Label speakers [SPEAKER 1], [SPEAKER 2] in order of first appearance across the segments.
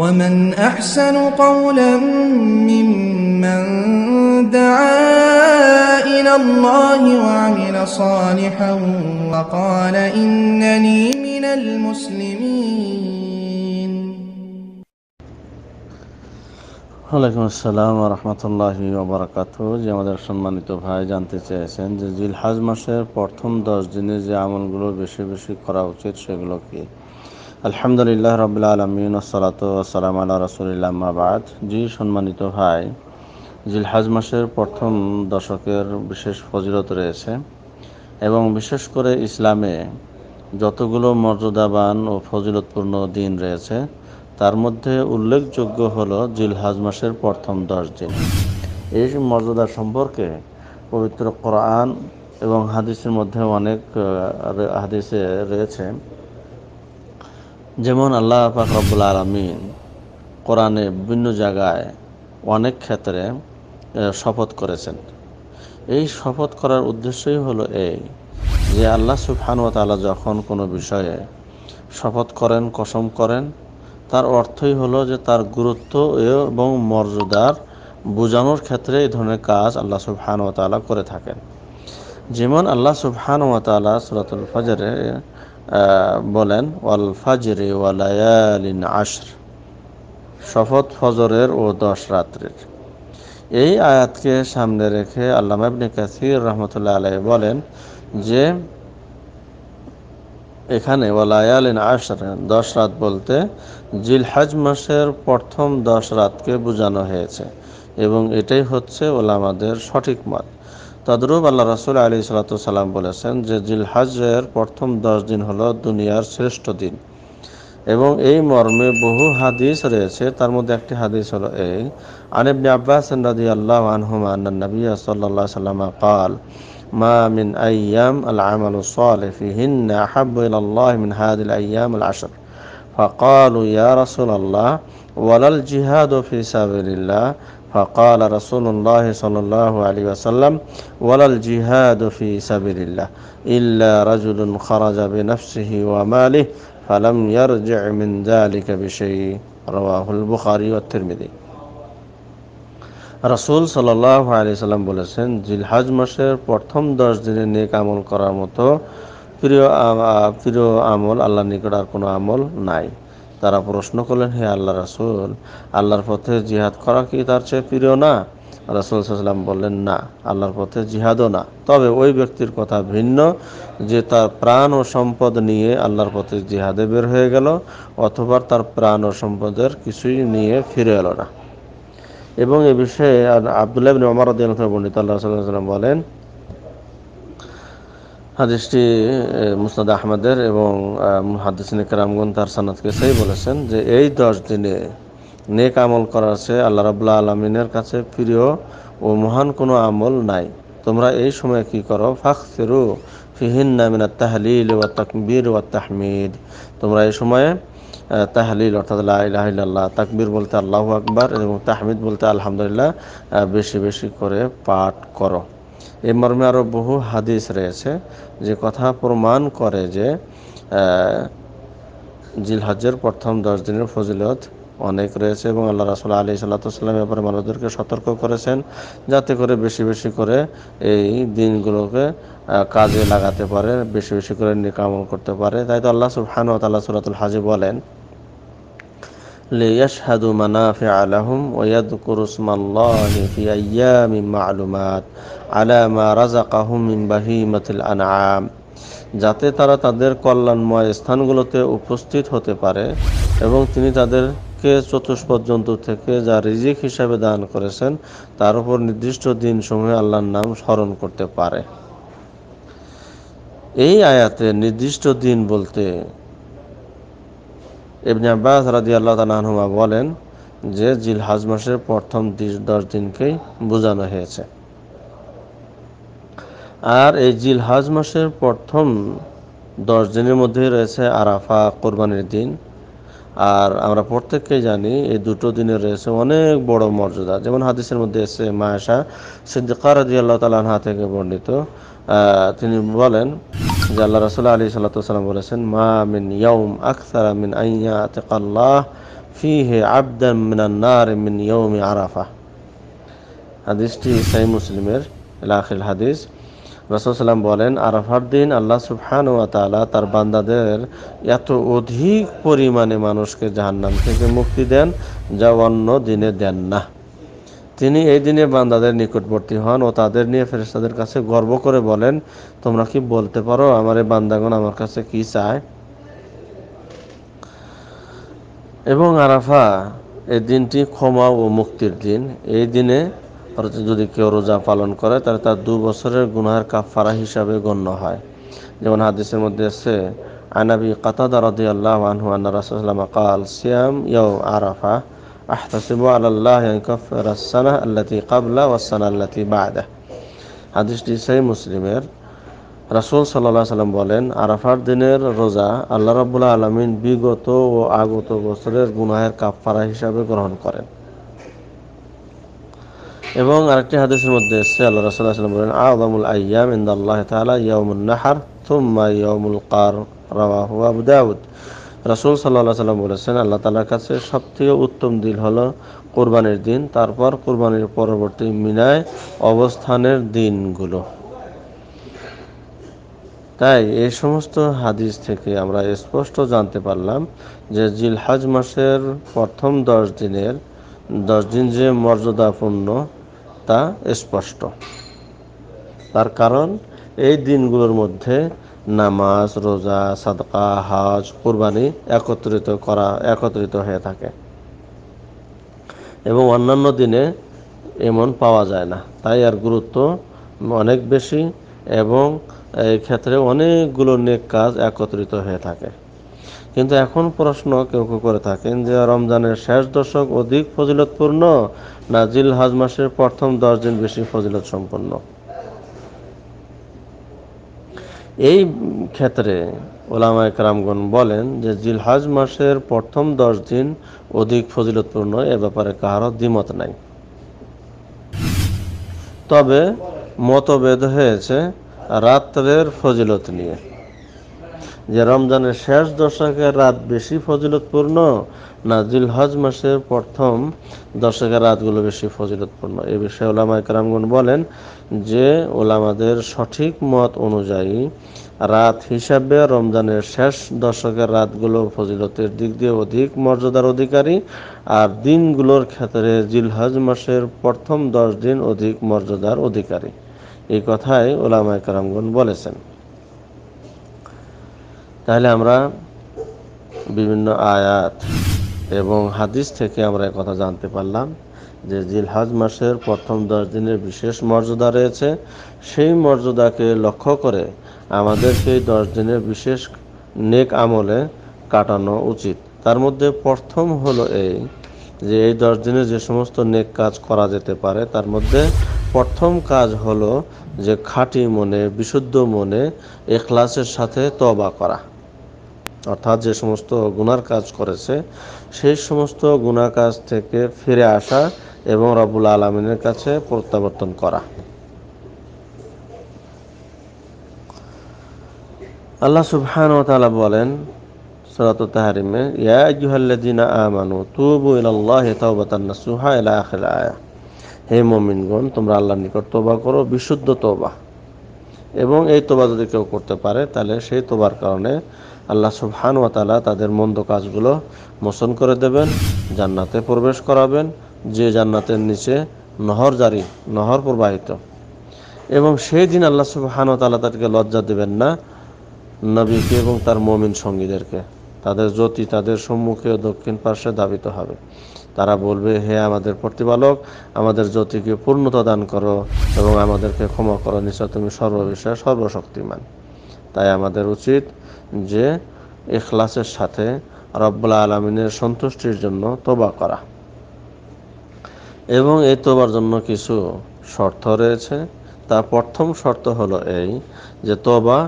[SPEAKER 1] ومن أحسن قولا ممن دعا إلى الله وعمل صالحا وقال إنني من المسلمين ওয়ালাইকুম আসসালাম রহমতুল্লাহ ওবরাকাত যে আমাদের সম্মানিত ভাই জানতে চেয়েছেন যে জিলহাজ মাসের প্রথম দশ দিনে যে আমলগুলো বেশি বেশি করা উচিত সেগুলো কি আলহামদুলিল্লাহ রবিল আলমিন সালাতাম আল্লাহ রসুলিল্লা আবাদ জি সম্মানিত ভাই জিলহাজ মাসের প্রথম দশকের বিশেষ ফজিলত রয়েছে এবং বিশেষ করে ইসলামে যতগুলো মর্যাদাবান ও ফজিলতপূর্ণ দিন রয়েছে তার মধ্যে উল্লেখযোগ্য হল জিলহাজ মাসের প্রথম দশ দিন এই মর্যাদা সম্পর্কে পবিত্র কোরআন এবং হাদিসের মধ্যে অনেক হাদিসে রয়েছে যেমন আল্লাহ পাক আলমিন কোরআনে বিভিন্ন জায়গায় অনেক ক্ষেত্রে শপথ করেছেন এই শপথ করার উদ্দেশ্যই হলো এই যে আল্লাহ সুবহানু তালা যখন কোনো বিষয়ে শপথ করেন কসম করেন তার অর্থই হলো যে তার গুরুত্ব এবং মর্যাদার বোঝানোর ক্ষেত্রে এই ধরনের কাজ আল্লাহ সুবহানু তালা করে থাকেন যেমন আল্লাহ সুবহানু তালা সুরাতুল ফজরে বলেন ওয়াল ফাজরে ওয়ালায়ালিন আশর শপথ ফজরের ও দশ রাত্রের এই আয়াতকে সামনে রেখে আল্লাহ ইবনে কাসির রহমতুল্লাহ আলাই বলেন যে এখানে ওয়ালায়ালিন আশর দশ রাত বলতে জিলহাজ মাসের প্রথম দশ রাতকে বোঝানো হয়েছে এবং এটাই হচ্ছে ওলামাদের সঠিক মত তদ্রুপ আল্লাহ রসুল আলী সালাতাম বলেছেন যে জিলহাজের প্রথম দশ দিন হলো দুনিয়ার শ্রেষ্ঠ দিন এবং এই মর্মে বহু হাদিস রয়েছে তার মধ্যে একটি হাদিস হলো এই আনিবনি আব্বাস রাজি আল্লাহ আনহুম আন্না নবী সাল্লাহ সাল্লামা কাল মা মিন আইয়াম আল আমাল সালেফিহিন আহাব্বু ইলাল্লাহ মিন হাদিল আইয়াম আল আশর فقالوا يا رسول الله ولا الجهاد في فقال رسول الله صلى الله عليه وسلم ولا الجهاد في سبيل الله إلا رجل خرج بنفسه وماله فلم يرجع من ذلك بشيء رواه البخاري والترمذي রাসুল সাল্লাহ আলি সাল্লাম বলেছেন জিলহাজ মাসের প্রথম দশ দিনে নেক আমল করার মতো প্রিয় প্রিয় আমল আল্লাহ নিকট আর কোনো আমল নাই তারা প্রশ্ন করলেন হে আল্লাহ রাসুল আল্লাহর পথে জিহাদ করা কি তার চেয়ে প্রিয় না রাসুলাম সাল্লাম বললেন না আল্লাহর পথে জিহাদও না তবে ওই ব্যক্তির কথা ভিন্ন যে তার প্রাণ ও সম্পদ নিয়ে আল্লাহর পথে জিহাদে বের হয়ে গেল অথবা তার প্রাণ ও সম্পদের কিছুই নিয়ে ফিরে এলো না এবং এ বিষয়ে আবদুল্লাহ আবদুল্লাহ বর্ণিত আল্লাহ সাল্লাম বলেন হাদিসটি মুসনাদ আহমদের এবং হাদিসিন কেরামগুন তার সানাদকে সেই বলেছেন যে এই দশ দিনে নেক আমল করার সে আল্লাহ রাবুল্লাহ আলমিনের কাছে প্রিয় ও মহান কোনো আমল নাই তোমরা এই সময় কি করো ফাঁক ফেরু নামিনা মিনা তাহলিল ও তাকবির ওয়া তাহমিদ তোমরা এই সময়ে তাহলিল অর্থাৎ লাহিল্লাহ তাকবির বলতে আল্লাহ আকবার এবং তাহমিদ বলতে আলহামদুলিল্লাহ বেশি বেশি করে পাঠ করো এ মর্মে আরও বহু হাদিস রয়েছে যে কথা প্রমাণ করে যে জিলহাজের প্রথম দশ দিনের ফজিলত অনেক রয়েছে এবং আল্লাহ আলি আলী সাল্লামের ব্যাপারে মানুষদেরকে সতর্ক করেছেন যাতে করে বেশি বেশি করে এই দিনগুলোকে কাজে লাগাতে পারে বেশি বেশি করে নিকামল করতে পারে তাই তো আল্লাহ সুবহান তাল্লাহ সুরাতুল হাজি বলেন ليشهدوا منافع لهم ويذكروا اسم الله في أيام معلومات على ما رزقهم من بهيمة الأنعام যাতে তারা তাদের কল্যাণময় স্থানগুলোতে উপস্থিত হতে পারে এবং তিনি তাদেরকে চতুষ্পদ জন্তু থেকে যা রিজিক হিসাবে দান করেছেন তার উপর নির্দিষ্ট দিন দিনসমূহে আল্লাহর নাম স্মরণ করতে পারে এই আয়াতে নির্দিষ্ট দিন বলতে ইবনে আব্বাস রাজি আল্লাহ তালাহমা বলেন যে জিলহাজ মাসের প্রথম দশ দিনকেই বোঝানো হয়েছে আর এই জিলহাজ মাসের প্রথম দশ দিনের মধ্যে রয়েছে আরাফা কোরবানির দিন আর আমরা প্রত্যেককেই জানি এই দুটো দিনের রয়েছে অনেক বড় মর্যাদা যেমন হাদিসের মধ্যে এসে মায়াশা সিদ্দিকার রাজি আল্লাহ তালা থেকে বর্ণিত তিনি বলেন যে আল্লাহ রসুল আলী সাল্লাম বলেছেন মা মিন ইয়ম আখতার মিন আইয়া ফি হে আবদান মিনান্নার মিন ইয়মি আরাফা হাদিসটি সাই মুসলিমের লাখিল হাদিস রসুলাম বলেন আরফার দিন আল্লাহ সুফহান ও তালা তার বান্দাদের এত অধিক পরিমাণে মানুষকে জাহান্নাম থেকে মুক্তি দেন যা অন্য দিনে দেন না তিনি এই দিনে বান্দাদের নিকটবর্তী হন ও তাদের নিয়ে ফেরেস্তাদের কাছে গর্ব করে বলেন তোমরা কি বলতে পারো আমার এই বান্দাগণ আমার কাছে কি চায় এবং আরাফা এই দিনটি ক্ষমা ও মুক্তির দিন এই দিনে যদি কেউ রোজা পালন করে তাহলে তার দু বছরের গুনহার কাফারা হিসাবে গণ্য হয় যেমন হাদিসের মধ্যে আছে আনাবি কাতাদা রদি আল্লাহ আনহু আন্না রাসুল্লাম কাল সিয়াম ইয় আরাফা আহতাসিবু আল্লাহ রাসানা আল্লাতি কাবলা ওয়াসানা আল্লাতি বাদা হাদিসটি সেই মুসলিমের রাসুল সাল্লাহ সাল্লাম বলেন আরাফার দিনের রোজা আল্লাহ রাবুল্লাহ আলমিন বিগত ও আগত বছরের গুনাহের কাফারা হিসাবে গ্রহণ করেন এবং আরেকটি হাদিসের মধ্যে এসছে আল্লাহ রসুল্লাহ সাল্লাম বলেন আদমুল আয়াম ইন্দ আল্লাহ তালা ইয়ামুল নাহার থুম্মা ইয়ামুল কার রাহু আবু দাউদ রাসুল সাল্লাহ সাল্লাম বলেছেন আল্লাহ তালার কাছে থেকে উত্তম দিন হল কোরবানির দিন তারপর কোরবানির পরবর্তী মিনায় অবস্থানের দিনগুলো তাই এই সমস্ত হাদিস থেকে আমরা স্পষ্ট জানতে পারলাম যে জিলহাজ মাসের প্রথম দশ দিনের দশ দিন যে মর্যাদাপূর্ণ তা স্পষ্ট তার কারণ এই দিনগুলোর মধ্যে নামাজ রোজা সাদকা হাজ কোরবানি একত্রিত করা একত্রিত হয়ে থাকে এবং অন্যান্য দিনে এমন পাওয়া যায় না তাই আর গুরুত্ব অনেক বেশি এবং এই ক্ষেত্রে অনেকগুলো নেক কাজ একত্রিত হয়ে থাকে কিন্তু এখন প্রশ্ন কেউ কেউ করে থাকেন যে রমজানের শেষ দশক অধিক ফজিলতপূর্ণ না জিল হাজ মাসের প্রথম দশ দিন বেশি ফজিলত সম্পন্ন এই ক্ষেত্রে ওলামা একরামগণ বলেন যে জিল হাজ মাসের প্রথম দশ দিন অধিক ফজিলতপূর্ণ এ ব্যাপারে কারো দ্বিমত নাই তবে মতভেদ হয়েছে রাত্রের ফজিলত নিয়ে যে রমজানের শেষ দশকের রাত বেশি ফজিলতপূর্ণ না জিল হজ মাসের প্রথম দশকের রাতগুলো বেশি ফজিলতপূর্ণ এ বিষয়ে ওলামা কারামগুন বলেন যে ওলামাদের সঠিক মত অনুযায়ী রাত হিসাবে রমজানের শেষ দশকের রাতগুলো ফজিলতের দিক দিয়ে অধিক মর্যাদার অধিকারী আর দিনগুলোর ক্ষেত্রে জিলহজ মাসের প্রথম দশ দিন অধিক মর্যাদার অধিকারী এই কথাই ওলামায় কারামগুন বলেছেন তাহলে আমরা বিভিন্ন আয়াত এবং হাদিস থেকে আমরা কথা জানতে পারলাম যে জিলহাজ মাসের প্রথম দশ দিনের বিশেষ মর্যাদা রয়েছে সেই মর্যাদাকে লক্ষ্য করে আমাদের সেই দশ দিনের বিশেষ নেক আমলে কাটানো উচিত তার মধ্যে প্রথম হলো এই যে এই দশ দিনে যে সমস্ত নেক কাজ করা যেতে পারে তার মধ্যে প্রথম কাজ হলো যে খাঁটি মনে বিশুদ্ধ মনে এখলাসের সাথে তবা করা অর্থাৎ যে সমস্ত গুনার কাজ করেছে সেই সমস্ত গুনা কাজ থেকে ফিরে আসা এবং রবুল আলমিনের কাছে প্রত্যাবর্তন করা আল্লাহ সুবহান বলেন সরাত তাহারিমে ইয়াজুহাল্লাদিনা আমানু তুবু ইলাল্লাহ তাওবাতান নাসুহা ইলা আখির আয়া হে মুমিনগণ তোমরা আল্লাহর নিকট তোবা করো বিশুদ্ধ তোবা এবং এই তোবা যদি কেউ করতে পারে তাহলে সেই তোবার কারণে আল্লাহ সুবহান ওয়া তালা তাদের মন্দ কাজগুলো মোচন করে দেবেন জান্নাতে প্রবেশ করাবেন যে জান্নাতের নিচে নহর জারি নহর প্রবাহিত এবং সেই দিন আল্লাহ সুবহান ওয়া তালা তাদেরকে লজ্জা দেবেন না নবীকে এবং তার মমিন সঙ্গীদেরকে তাদের জ্যোতি তাদের সম্মুখে ও দক্ষিণ পার্শ্বে দাবিত হবে তারা বলবে হে আমাদের প্রতিপালক আমাদের জ্যোতিকে পূর্ণতা দান করো এবং আমাদেরকে ক্ষমা করো নিশ্চয় তুমি সর্ববিষয়ে সর্বশক্তিমান তাই আমাদের উচিত যে এখলাসের সাথে রব্বুল আলমিনের সন্তুষ্টির জন্য তোবা করা এবং এই তোবার জন্য কিছু শর্ত রয়েছে তার প্রথম শর্ত হলো এই যে তোবা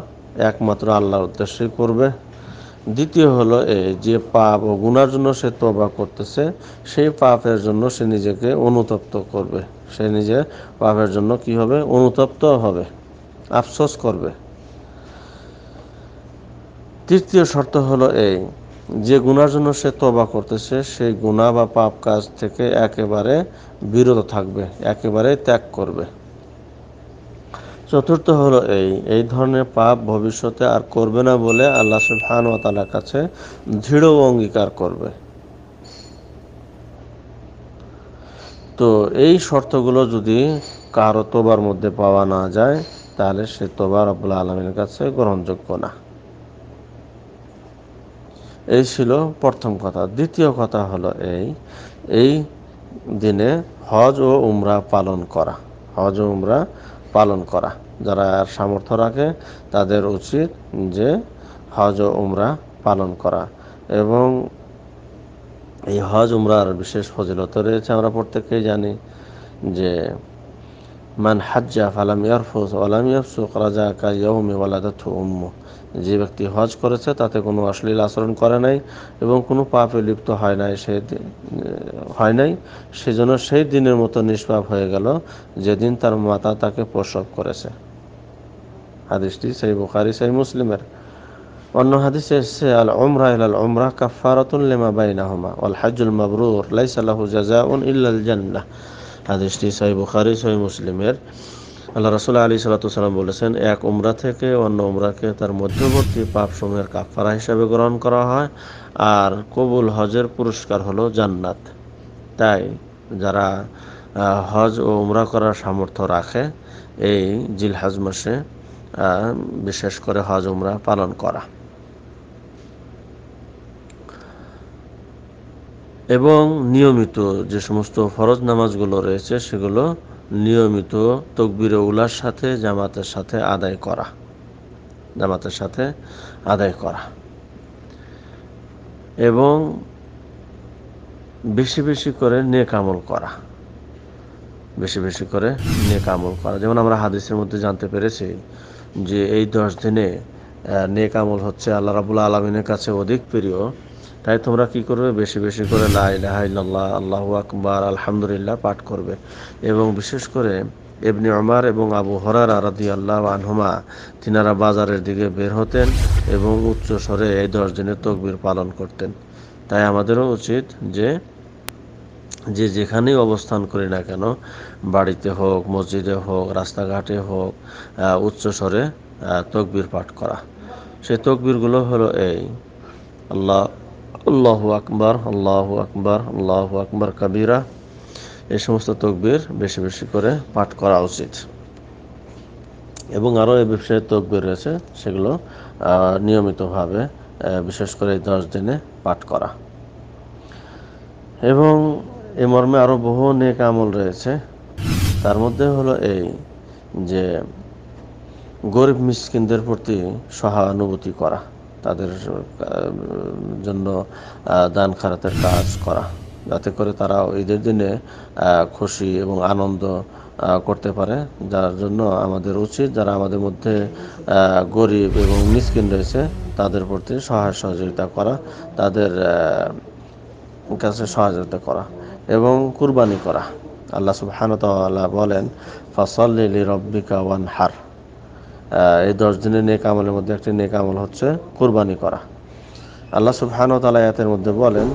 [SPEAKER 1] একমাত্র আল্লাহর উদ্দেশ্যে করবে দ্বিতীয় হলো এই যে পাপ ও গুণার জন্য সে তোবা করতেছে সেই পাপের জন্য সে নিজেকে অনুতপ্ত করবে সে নিজে পাপের জন্য কি হবে অনুতপ্ত হবে আফসোস করবে তৃতীয় শর্ত হলো এই যে গুনার জন্য সে তবা করতেছে সেই গুণা বা পাপ কাজ থেকে একেবারে বিরত থাকবে একেবারে ত্যাগ করবে চতুর্থ হলো এই এই ধরনের পাপ ভবিষ্যতে আর করবে না বলে আল্লাহ সুলহান ও তালার কাছে দৃঢ় অঙ্গীকার করবে তো এই শর্তগুলো যদি কারো তোবার মধ্যে পাওয়া না যায় তাহলে সে তোবার আব্বুল আলমীর কাছে গ্রহণযোগ্য না এই ছিল প্রথম কথা দ্বিতীয় কথা হলো এই এই দিনে হজ ও উমরা পালন করা হজ ও উমরা পালন করা যারা আর সামর্থ্য রাখে তাদের উচিত যে হজ ও উমরা পালন করা এবং এই হজ উমরার বিশেষ ফজিলত রয়েছে আমরা প্রত্যেকেই জানি যে মান হাজ্জা ফালাম ইয়ারফুস আলাম ইয়াফসুক রাজা কাইয়াউমি ওয়ালাদাত উম্মু যে ব্যক্তি হজ করেছে তাতে কোনো অশ্লীল আচরণ করে নাই এবং কোনো পাপে লিপ্ত হয় নাই সে হয় নাই সেজন্য সেই দিনের মতো নিষ্পাপ হয়ে গেল যেদিন তার মাতা তাকে প্রসব করেছে হাদিসটি সেই বুখারি সেই মুসলিমের অন্য হাদিসে এসছে আল ওমরা ইলাল ওমরা কাফারাতুন লেমা বাইনাহুমা আল হাজ্জুল মাবরুর লাইসা লাহু জাযাউন ইল্লাল জান্নাহ হাদিসটি সাহেব বুখারি সাহেব মুসলিমের আল্লাহ রসুল্লা আলী সাল্লাম বলেছেন এক উমরা থেকে অন্য উমরাকে তার মধ্যবর্তী পাপসমূহের কাফারা হিসাবে গ্রহণ করা হয় আর কবুল হজের পুরস্কার হলো জান্নাত তাই যারা হজ ও উমরা করার সামর্থ্য রাখে এই জিলহাজ মাসে বিশেষ করে হজ উমরা পালন করা এবং নিয়মিত যে সমস্ত ফরজ নামাজগুলো রয়েছে সেগুলো নিয়মিত তকবির উলার সাথে জামাতের সাথে আদায় করা জামাতের সাথে আদায় করা এবং বেশি বেশি করে নেক আমল করা বেশি বেশি করে নেক আমল করা যেমন আমরা হাদিসের মধ্যে জানতে পেরেছি যে এই দশ দিনে নেক আমল হচ্ছে আল্লাহ রাবুল আলমিনের কাছে অধিক প্রিয় তাই তোমরা কি করবে বেশি বেশি করে লাহ ইল্লাহ আল্লাহ আকবর আলহামদুলিল্লাহ পাঠ করবে এবং বিশেষ করে এমনি আমার এবং আবু হরার রাদি আল্লাহ আনহুমা তিনারা বাজারের দিকে বের হতেন এবং উচ্চ স্বরে এই দশ দিনের তকবির পালন করতেন তাই আমাদেরও উচিত যে যে যেখানেই অবস্থান করি না কেন বাড়িতে হোক মসজিদে হোক রাস্তাঘাটে হোক উচ্চ স্বরে তকবির পাঠ করা সেই তকবিরগুলো হলো এই আল্লাহ আল্লাহ আকবর আল্লাহ আকবর আল্লাহ আকবর কাবিরা এই সমস্ত তকবির বেশি বেশি করে পাঠ করা উচিত এবং আরও এই ব্যবসায় তকবির রয়েছে সেগুলো নিয়মিতভাবে বিশেষ করে এই দশ দিনে পাঠ করা এবং এ মর্মে আরও বহু নেক আমল রয়েছে তার মধ্যে হলো এই যে গরিব মিসকিনদের প্রতি সহানুভূতি করা তাদের জন্য দান খারাতের কাজ করা যাতে করে তারা ঈদের দিনে খুশি এবং আনন্দ করতে পারে যার জন্য আমাদের উচিত যারা আমাদের মধ্যে গরিব এবং মিসকিন রয়েছে তাদের প্রতি সহায় সহযোগিতা করা তাদের কাছে সহযোগিতা করা এবং কুরবানি করা আল্লাহ সুবহান বলেন ফসল্লি রব্বিকা ওয়ান হার এই দশ দিনের নেক আমলের মধ্যে একটি নেক আমল হচ্ছে কোরবানি করা আল্লাহ সুবহান তালায়াতের মধ্যে বলেন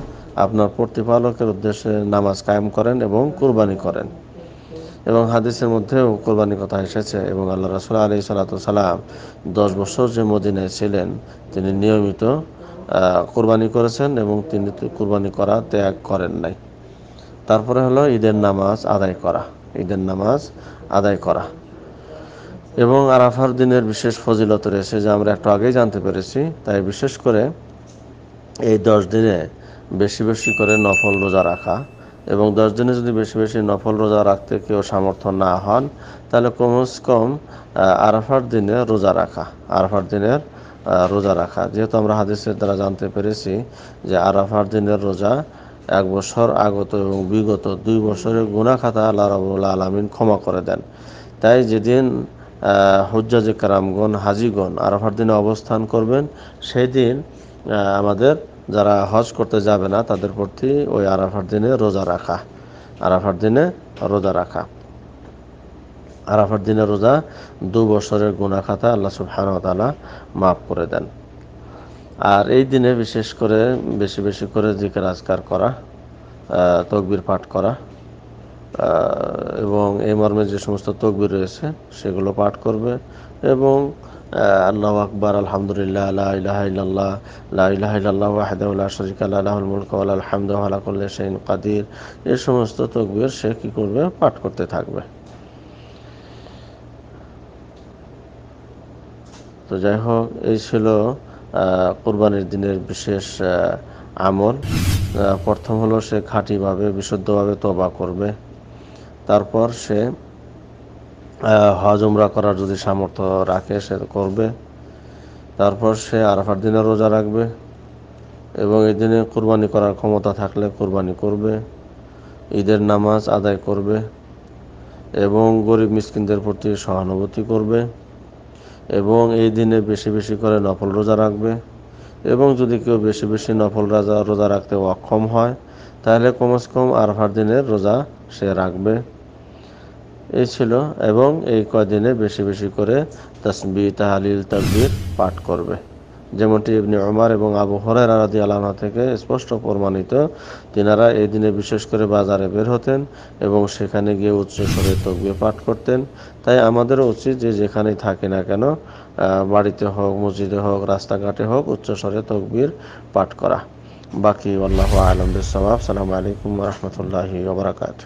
[SPEAKER 1] আপনার প্রতিপালকের উদ্দেশ্যে নামাজ কায়েম করেন এবং কোরবানি করেন এবং হাদিসের মধ্যেও কোরবানি কথা এসেছে এবং আল্লাহ রাসুল আলী সালাম দশ বছর যে মদিনায় ছিলেন তিনি নিয়মিত কোরবানি করেছেন এবং তিনি কোরবানি করা ত্যাগ করেন নাই তারপরে হলো ঈদের নামাজ আদায় করা ঈদের নামাজ আদায় করা এবং আরাফার দিনের বিশেষ ফজিলত রয়েছে যা আমরা একটু আগেই জানতে পেরেছি তাই বিশেষ করে এই দশ দিনে বেশি বেশি করে নফল রোজা রাখা এবং দশ দিনে যদি বেশি বেশি নফল রোজা রাখতে কেউ সামর্থ্য না হন তাহলে কমস কম আরাফার দিনে রোজা রাখা আরাফার দিনের রোজা রাখা যেহেতু আমরা হাদিসের দ্বারা জানতে পেরেছি যে আরাফার দিনের রোজা এক বছর আগত এবং বিগত দুই বছরের গুণা খাতা আল্লাহ রবুল্লা আলমিন ক্ষমা করে দেন তাই যেদিন হুজ্জাজে কারামগণ হাজিগণ আরফার দিনে অবস্থান করবেন সেই দিন আমাদের যারা হজ করতে যাবে না তাদের প্রতি ওই আরাফার দিনে রোজা রাখা আরাফার দিনে রোজা রাখা আরাফার দিনে রোজা দু বছরের গুণা খাতা আল্লাহ সুবহানতালা মাফ করে দেন আর এই দিনে বিশেষ করে বেশি বেশি করে জিকের আজকার করা তকবির পাঠ করা এবং এই মর্মে যে সমস্ত তকবির রয়েছে সেগুলো পাঠ করবে এবং আল্লাহ আকবর আলহামদুলিল্লাহ আল্লাহ ইলাহ ইল্লাহ লা ইলাহ শরিক আল্লাহুল আলা কাদির এই সমস্ত তকবির সে কী করবে পাঠ করতে থাকবে তো যাই হোক এই ছিল কোরবানির দিনের বিশেষ আমল প্রথম হলো সে খাঁটিভাবে বিশুদ্ধভাবে তবা করবে তারপর সে হজমরা করার যদি সামর্থ্য রাখে সে করবে তারপর সে আরাফার দিনে রোজা রাখবে এবং এই দিনে কোরবানি করার ক্ষমতা থাকলে কোরবানি করবে ঈদের নামাজ আদায় করবে এবং গরিব মিসকিনদের প্রতি সহানুভূতি করবে এবং এই দিনে বেশি বেশি করে নফল রোজা রাখবে এবং যদি কেউ বেশি বেশি নফল রোজা রোজা রাখতে অক্ষম হয় তাহলে কমস কম আরফার দিনের রোজা সে রাখবে এই ছিল এবং এই কদিনে বেশি বেশি করে তাসবি তাহালিল তাকবির পাঠ করবে যেমনটি এমনি আমার এবং আবু হরের আলাদি আলানা থেকে স্পষ্ট প্রমাণিত তিনারা এই দিনে বিশেষ করে বাজারে বের হতেন এবং সেখানে গিয়ে উচ্চ স্বরে তকবির পাঠ করতেন তাই আমাদের উচিত যে যেখানেই থাকে না কেন বাড়িতে হোক মসজিদে হোক রাস্তাঘাটে হোক উচ্চ স্বরে তকবির পাঠ করা বাকি আল্লাহ আলমদুল সবাব সালামু আলাইকুম রহমতুল্লাহি ওবরাকাতু